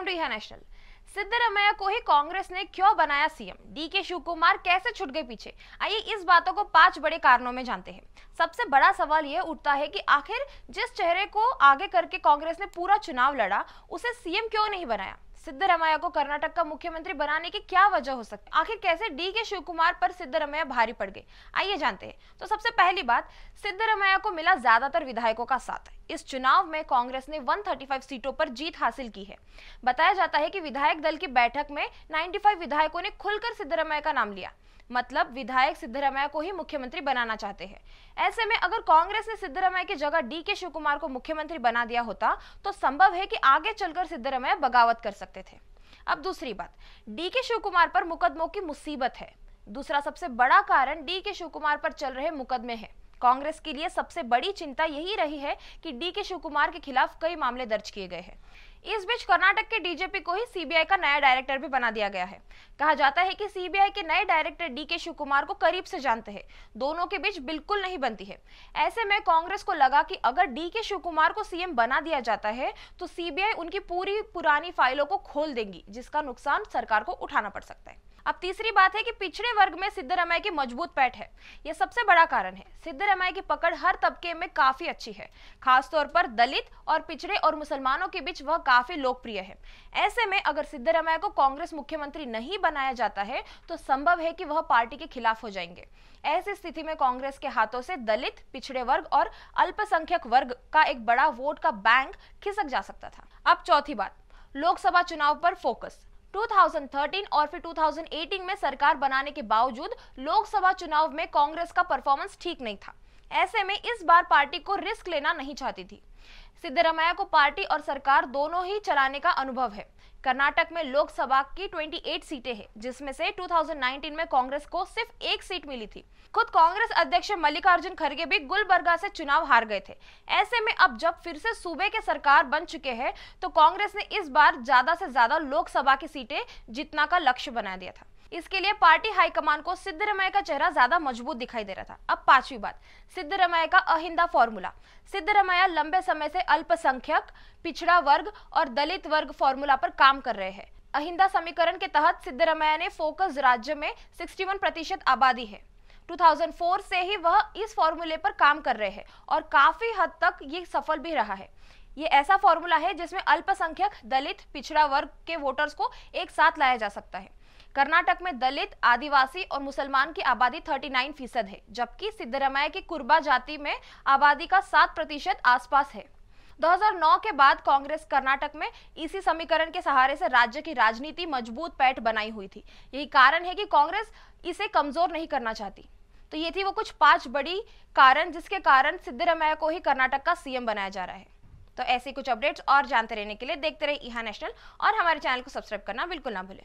welcome to national Siddaramaiah को ही कांग्रेस ने क्यों बनाया सीएम डी के शिवकुमार कैसे छुट गए पीछे आइए इस बातों को पांच बड़े कारणों में जानते हैं सबसे बड़ा सवाल यह उठता है कि आखिर जिस चेहरे को आगे करके कांग्रेस ने पूरा चुनाव लड़ा उसे सीएम क्यों नहीं बनाया सिद्धरमैया को कर्नाटक का मुख्यमंत्री बनाने की क्या वजह हो सकती आखिर कैसे डी के शिव कुमार पर सिद्धरमैया भारी पड़ गए आइए जानते हैं तो सबसे पहली बात सिद्धरमैया को मिला ज्यादातर विधायकों का साथ इस चुनाव में कांग्रेस ने 135 सीटों पर जीत हासिल की है बताया जाता है कि विधायक दल की बैठक में 95 विधायकों ने खुलकर सिद्धरमैया का नाम लिया मतलब विधायक सिद्धरमैया को ही मुख्यमंत्री बनाना चाहते हैं ऐसे में अगर कांग्रेस ने सिद्धरमैया की जगह डी के शिवकुमार को मुख्यमंत्री बना दिया होता तो संभव है कि आगे चलकर सिद्धरमैया बगावत कर सकते थे अब दूसरी बात डी के शिवकुमार पर मुकदमों की मुसीबत है दूसरा सबसे बड़ा कारण डी के शिवकुमार पर चल रहे मुकदमे हैं कांग्रेस के लिए सबसे बड़ी चिंता यही रही है कि डी के शिवकुमार के खिलाफ कई मामले दर्ज किए गए हैं इस बीच कर्नाटक के डीजीपी को ही सीबीआई का नया डायरेक्टर भी बना दिया गया है कहा जाता है कि सीबीआई के नए डायरेक्टर डी के शिव कुमार को करीब से जानते हैं दोनों के बीच बिल्कुल नहीं बनती है ऐसे में कांग्रेस को लगा कि अगर डी के शिव कुमार को सीएम बना दिया जाता है तो सीबीआई उनकी पूरी पुरानी फाइलों को खोल देंगी जिसका नुकसान सरकार को उठाना पड़ सकता है अब तीसरी बात है कि पिछड़े वर्ग में सिद्धरमैया की मजबूत पैठ है यह सबसे बड़ा कारण है सिद्धरमैया की पकड़ हर तबके में काफी अच्छी है खासतौर पर दलित और पिछड़े और मुसलमानों के बीच वह काफी लोकप्रिय है ऐसे में अगर सिद्धरमैया को कांग्रेस मुख्यमंत्री नहीं बनाया जाता है तो संभव है कि वह पार्टी के खिलाफ हो जाएंगे ऐसी स्थिति में कांग्रेस के हाथों से दलित पिछड़े वर्ग और अल्पसंख्यक वर्ग का एक बड़ा वोट का बैंक खिसक जा सकता था अब चौथी बात लोकसभा चुनाव पर फोकस 2013 और फिर 2018 में सरकार बनाने के बावजूद लोकसभा चुनाव में कांग्रेस का परफॉर्मेंस ठीक नहीं था ऐसे में इस बार पार्टी को रिस्क लेना नहीं चाहती थी सिद्धरमैया को पार्टी और सरकार दोनों ही चलाने का अनुभव है कर्नाटक में लोकसभा की 28 सीटें हैं जिसमें से 2019 में कांग्रेस को सिर्फ एक सीट मिली थी खुद कांग्रेस अध्यक्ष मल्लिकार्जुन खड़गे भी गुलबर्गा से चुनाव हार गए थे ऐसे में अब जब फिर से सूबे के सरकार बन चुके हैं तो कांग्रेस ने इस बार ज्यादा से ज्यादा लोकसभा की सीटें जीतना का लक्ष्य बना दिया था इसके लिए पार्टी हाईकमान को सिद्धरमय का चेहरा ज्यादा मजबूत दिखाई दे रहा था अब पांचवी बात सिद्धरमय का अहिंदा फॉर्मूला सिद्धरमय लंबे समय से अल्पसंख्यक पिछड़ा वर्ग और दलित वर्ग फॉर्मूला पर काम कर रहे हैं अहिंदा समीकरण के तहत सिद्धरमय ने फोकस राज्य में सिक्सटी प्रतिशत आबादी है 2004 से ही वह इस फॉर्मूले पर काम कर रहे हैं और काफी हद तक ये सफल भी रहा है ये ऐसा फॉर्मूला है जिसमें अल्पसंख्यक दलित पिछड़ा वर्ग के वोटर्स को एक साथ लाया जा सकता है कर्नाटक में दलित आदिवासी और मुसलमान की आबादी 39 फीसद है जबकि सिद्धरमैया की कुर्बा जाति में आबादी का 7 प्रतिशत आसपास है 2009 के बाद कांग्रेस कर्नाटक में इसी समीकरण के सहारे से राज्य की राजनीति मजबूत पैठ बनाई हुई थी यही कारण है कि कांग्रेस इसे कमजोर नहीं करना चाहती तो ये थी वो कुछ पांच बड़ी कारण जिसके कारण सिद्धरमैया को ही कर्नाटक का सीएम बनाया जा रहा है तो ऐसे कुछ अपडेट्स और जानते रहने के लिए देखते रहे यहाँ नेशनल और हमारे चैनल को सब्सक्राइब करना बिल्कुल ना भूलें